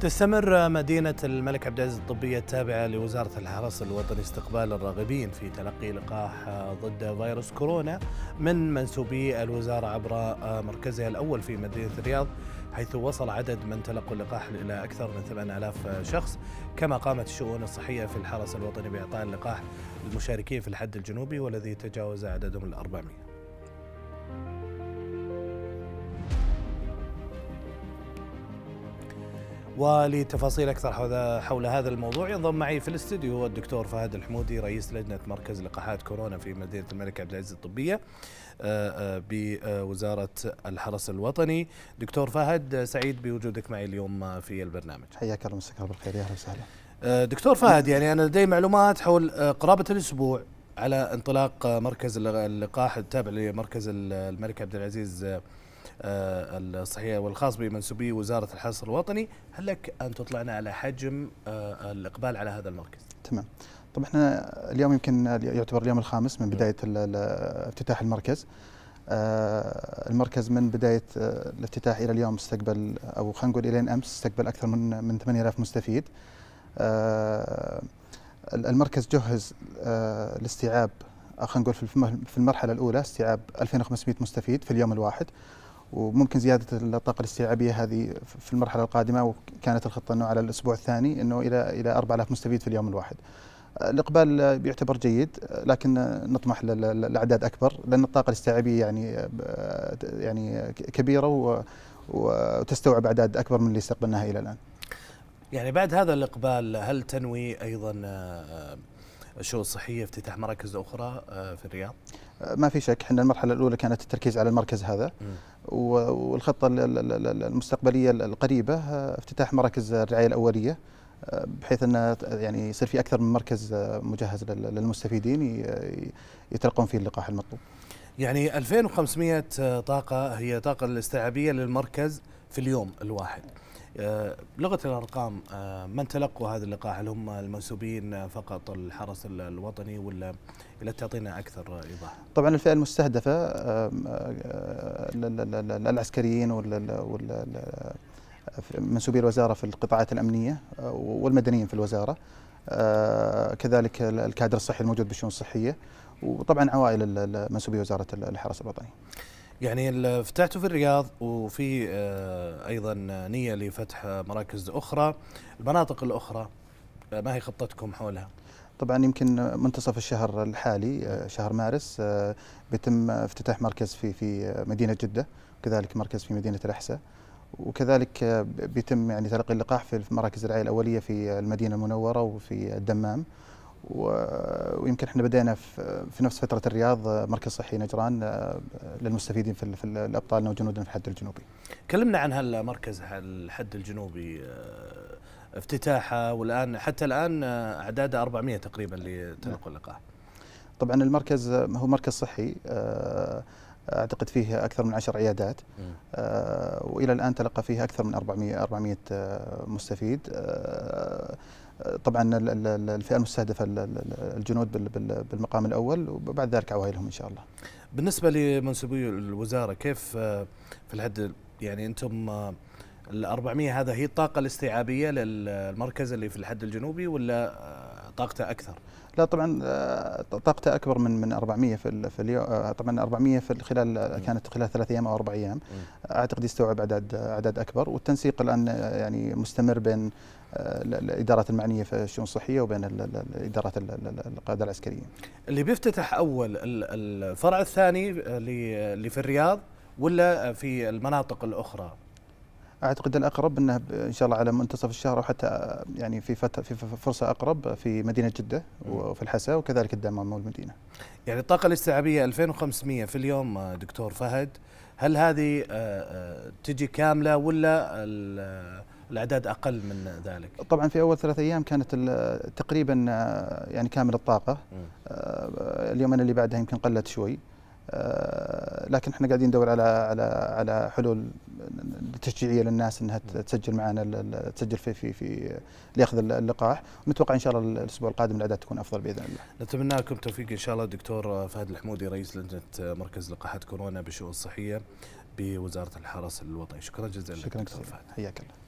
تستمر مدينة الملك عبد العزيز الطبية التابعة لوزارة الحرس الوطني استقبال الراغبين في تلقي لقاح ضد فيروس كورونا من منسوبي الوزارة عبر مركزها الأول في مدينة الرياض حيث وصل عدد من تلقوا اللقاح إلى أكثر من 8000 شخص كما قامت الشؤون الصحية في الحرس الوطني بإعطاء اللقاح للمشاركين في الحد الجنوبي والذي تجاوز عددهم الأربعمائة 400 ولتفاصيل أكثر حول هذا الموضوع ينضم معي في الاستديو هو الدكتور فهد الحمودي رئيس لجنة مركز لقاحات كورونا في مدينة الملك عبد العزيز الطبية آه، آه، بوزارة الحرس الوطني دكتور فهد سعيد بوجودك معي اليوم في البرنامج حياك الله مساك الله بالخير يا اهلا وسهلا آه، دكتور فهد يعني انا لدي معلومات حول قرابه الاسبوع على انطلاق مركز اللقاح التابع لمركز الملك عبد العزيز آه، آه، الصحيه والخاص بمنسوبي وزاره الحرس الوطني هل لك ان تطلعنا على حجم آه، الاقبال على هذا المركز تمام طب احنا اليوم يمكن يعتبر اليوم الخامس من بدايه نعم. افتتاح المركز المركز من بدايه الافتتاح الى اليوم استقبل او خلينا نقول الين امس استقبل اكثر من من 8000 مستفيد المركز جهز آه، لاستيعاب آه، خلينا نقول في المرحله الاولى استيعاب 2500 مستفيد في اليوم الواحد وممكن زياده الطاقه الاستيعابيه هذه في المرحله القادمه وكانت الخطه انه على الاسبوع الثاني انه الى الى 4000 مستفيد في اليوم الواحد. آه، الاقبال بيعتبر جيد لكن نطمح لاعداد اكبر لان الطاقه الاستيعابيه يعني يعني كبيره وتستوعب اعداد اكبر من اللي استقبلناها الى الان. يعني بعد هذا الإقبال هل تنوي أيضا الشؤون آه، آه، صحيه افتتاح مراكز اخرى آه، في الرياض؟ ما في شك احنا المرحله الاولى كانت التركيز على المركز هذا م. والخطه المستقبليه القريبه افتتاح مراكز الرعايه الاوليه بحيث ان يعني يصير في اكثر من مركز مجهز للمستفيدين يتلقون فيه اللقاح المطلوب. يعني 2500 طاقه هي طاقه الاستيعابيه للمركز في اليوم الواحد. آه، لغه الارقام آه، من تلقوا هذا اللقاح هل هم المنسوبين فقط الحرس الوطني ولا الى تعطينا اكثر ايضاح؟ طبعا الفئه المستهدفه آه، العسكريين وال منسوبي الوزاره في القطاعات الامنيه والمدنيين في الوزاره كذلك الكادر الصحي الموجود بالشؤون الصحيه وطبعا عوائل منسوبي وزاره الحرس الوطني. يعني فتحته في الرياض وفي آه، ايضا نيه لفتح مراكز اخرى المناطق الاخرى آه، ما هي خطتكم حولها طبعا يمكن منتصف الشهر الحالي آه، شهر مارس بيتم افتتاح مركز في في مدينه جده وكذلك مركز في مدينه الاحساء وكذلك بيتم يعني تلقي اللقاح في مراكز الرعايه الاوليه في المدينه المنوره وفي الدمام ويمكن احنا بدينا في, نفس فتره الرياض آه، مركز صحي نجران آه، للمستفيدين في, الابطال ابطالنا وجنودنا في الحد الجنوبي. كلمنا عن هالمركز الحد الجنوبي آه، افتتاحه والان حتى الان اعداده 400 تقريبا لتلقوا نعم. اللقاح. طبعا المركز هو مركز صحي اعتقد فيه اكثر من 10 عيادات والى الان تلقى فيه اكثر من 400 400 مستفيد طبعا الفئه المستهدفه الجنود بالمقام الاول وبعد ذلك عوائلهم ان شاء الله. بالنسبه لمنسوبي الوزاره كيف آه، في الحد يعني انتم آه، ال 400 هذا هي الطاقه الاستيعابيه للمركز اللي في الحد الجنوبي ولا آه، طاقته اكثر لا طبعا آه، طاقته اكبر من من 400 في في اليوم آه، طبعا 400 في خلال آه، كانت خلال ثلاث ايام او اربع ايام اعتقد يستوعب اعداد اعداد اكبر والتنسيق الان يعني مستمر بين الادارات المعنيه في الشؤون الصحيه وبين الادارات القاده العسكريه. اللي بيفتتح اول الفرع الثاني اللي في الرياض ولا في المناطق الاخرى؟ اعتقد الاقرب انه ان شاء الله على منتصف الشهر او حتى يعني في فتره في فرصه اقرب في مدينه جده وفي الحساء وكذلك الدمام والمدينه. يعني الطاقه الاستيعابيه 2500 في اليوم آه، دكتور فهد هل هذه آه، آه، تجي كامله ولا الاعداد اقل من ذلك؟ طبعا في اول ثلاث ايام كانت تقريبا يعني كامل الطاقه اليومين اللي بعدها يمكن قلت شوي لكن احنا قاعدين ندور على على على حلول التشجيعيه للناس انها تسجل معنا تسجل في في في لاخذ اللقاح ونتوقع ان شاء الله الاسبوع القادم الاعداد تكون افضل باذن الله. نتمنى لكم التوفيق ان شاء الله دكتور فهد الحمودي رئيس لجنه مركز لقاحات كورونا بالشؤون الصحيه بوزاره الحرس الوطني شكرا جزيلا شكرا دكتور فهد حياك الله.